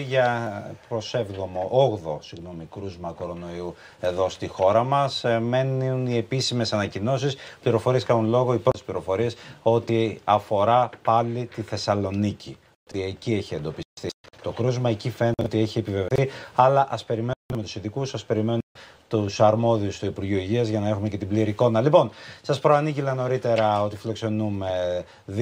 για προς 7 8ο συγγνώμη, κρούσμα κορονοϊού εδώ στη χώρα μας. Ε, μένουν οι επίσημες ανακοινώσεις. Πληροφορίες κάνουν λόγο, οι πρώτες πληροφορίες ότι αφορά πάλι τη Θεσσαλονίκη. Ότι εκεί έχει εντοπιστεί το κρούσμα, εκεί φαίνεται ότι έχει επιβεβαιωθεί. Αλλά ας περιμένουμε τους ειδικούς, ας περιμένουμε τους αρμόδιους του Υπουργείου Υγείας για να έχουμε και την πλήρη εικόνα. Λοιπόν, σας προανήγγειλα νωρίτερα ότι φιλοξενούμε δύο